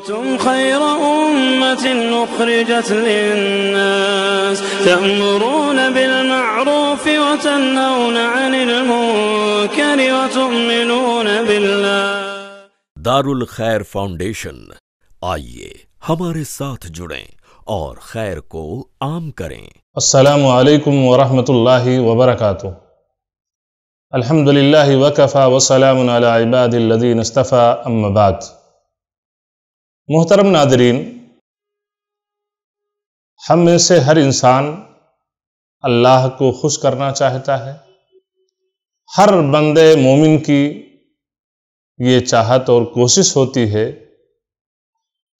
كنتم خير أمة أخرجت للناس تأمرون بالمعروف وتنهون عن المنكر وتؤمنون بالله دار الخير فاونديشن آئیے ہمارے ساتھ جڑیں اور خیر کو عام کریں السلام عليكم ورحمة الله وبركاته الحمد لله وكفى وسلام على عباد الذین استفا اما بعد मोहतरम नादरीन हम में से हर इंसान अल्लाह को खुश करना चाहता है हर बंदे मोमिन की ये चाहत और कोशिश होती है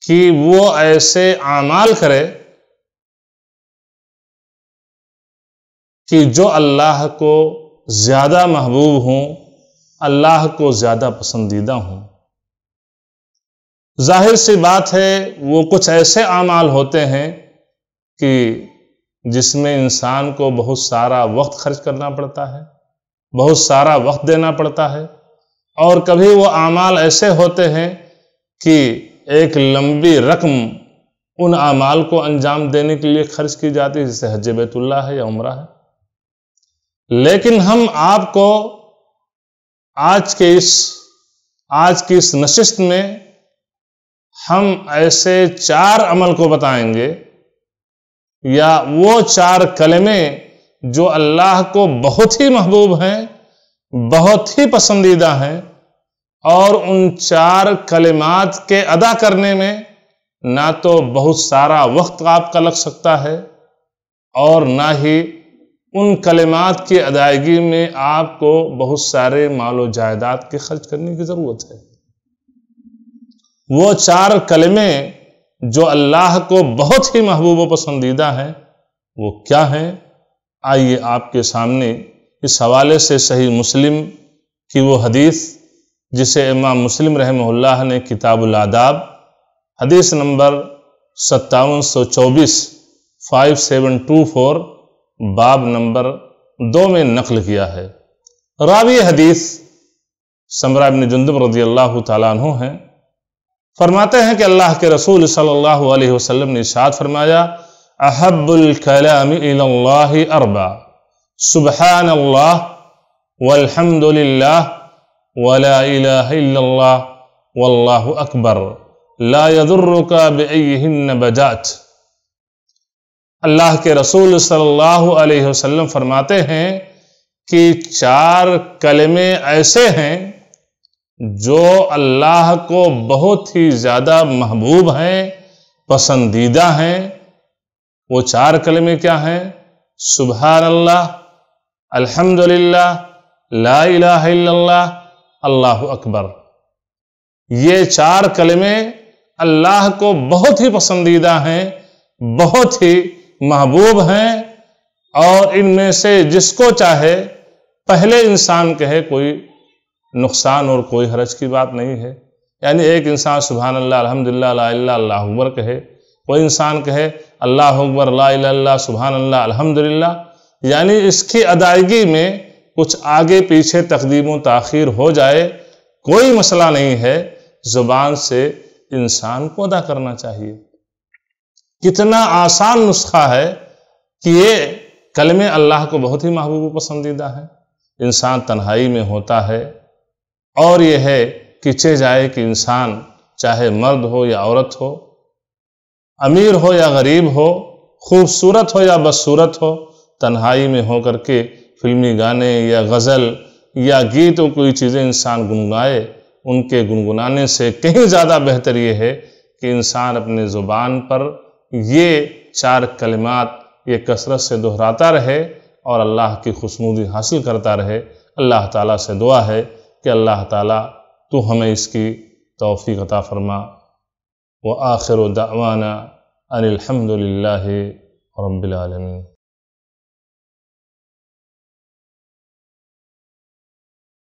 कि वो ऐसे आमाल करे कि जो अल्लाह को ज़्यादा महबूब हों अल्लाह को ज़्यादा पसंदीदा हों जाहिर सी बात है वो कुछ ऐसे अमाल होते हैं कि जिसमें इंसान को बहुत सारा वक्त खर्च करना पड़ता है बहुत सारा वक्त देना पड़ता है और कभी वो अमाल ऐसे होते हैं कि एक लंबी रकम उन अमाल को अंजाम देने के लिए खर्च की जाती है जैसे हज बैतुल्ला है या उम्र है लेकिन हम आपको आज के इस आज की इस नशिस्त में हम ऐसे चार अमल को बताएंगे या वो चार कलमे जो अल्लाह को बहुत ही महबूब हैं बहुत ही पसंदीदा हैं और उन चार कलिमात के अदा करने में ना तो बहुत सारा वक्त आपका लग सकता है और ना ही उन कलिमात की अदायगी में आपको बहुत सारे मालो जायदाद के खर्च करने की ज़रूरत है वो चार कलमे जो अल्लाह को बहुत ही महबूब पसंदीदा है वो क्या है आइए आपके सामने इस हवाले से सही मुस्लिम की वो हदीस जिसे इमाम मुस्लिम रहमल्ला ने किताबुल आदाब हदीस नंबर सत्तावन सौ चौबीस फाइव सेवन टू फोर बाब नंबर दो में नकल किया है रावी हदीस समरा इबन रजी अल्लाह तु हैं फरमाते हैं कि अल्लाह के रसूल सल्लल्लाहु अलैहि वसल्लम ने साथ फरमाया अहबुल कलाम अरबा सुबहान अल्लाह वल्हम्दुलिल्लाह वला इलाहा इल्लल्लाह वल्लाहु अकबर ला यदुर्रुका बिअय्यिहिन्न बजात अल्लाह के रसूल सल्लल्लाहु अलैहि वसल्लम फरमाते हैं कि चार कलमे ऐसे हैं जो अल्लाह को बहुत ही ज़्यादा महबूब हैं पसंदीदा हैं वो चार कलमे क्या हैं सुबह अल्लाह अल्हम्दुलिल्लाह ला इलाहा इल्लल्लाह अल्लाह अकबर ये चार कलमे अल्लाह को बहुत ही पसंदीदा हैं बहुत ही महबूब हैं और इनमें से जिसको चाहे पहले इंसान कहे कोई नुकसान और कोई हरज की बात नहीं है यानी एक इंसान सुबहान अल्लाह अलहमदिल्ला अल्लाह अकबर कहे कोई इंसान कहे अल्लाह अकबर ला सुबहान अल्लाह अलहमदिल्ला यानी इसकी अदायगी में कुछ आगे पीछे तकदीम तखिर हो जाए कोई मसला नहीं है ज़ुबान से इंसान को अदा करना चाहिए कितना आसान नुस्खा है कि ये कलमे अल्लाह को बहुत ही महबूब पसंदीदा है इंसान तन्हाई में होता है और यह है कि चे जाए कि इंसान चाहे मर्द हो या औरत हो अमीर हो या गरीब हो खूबसूरत हो या बदसूरत हो तन्हाई में हो करके फिल्मी गाने या गज़ल या गीत और कोई चीज़ें इंसान गुनगुनाए उनके गुनगुनाने से कहीं ज़्यादा बेहतर ये है कि इंसान अपने ज़ुबान पर ये चार कलिमात ये कसरत से दोहराता रहे और अल्लाह की खुशनूदी हासिल करता रहे अल्लाह ताला से दुआ है कि अल्लाह ताला तो हमें इसकी तोफ़ी अता फ़रमा व आखिर दावाना अनिलहमदिल्ला रबालमीन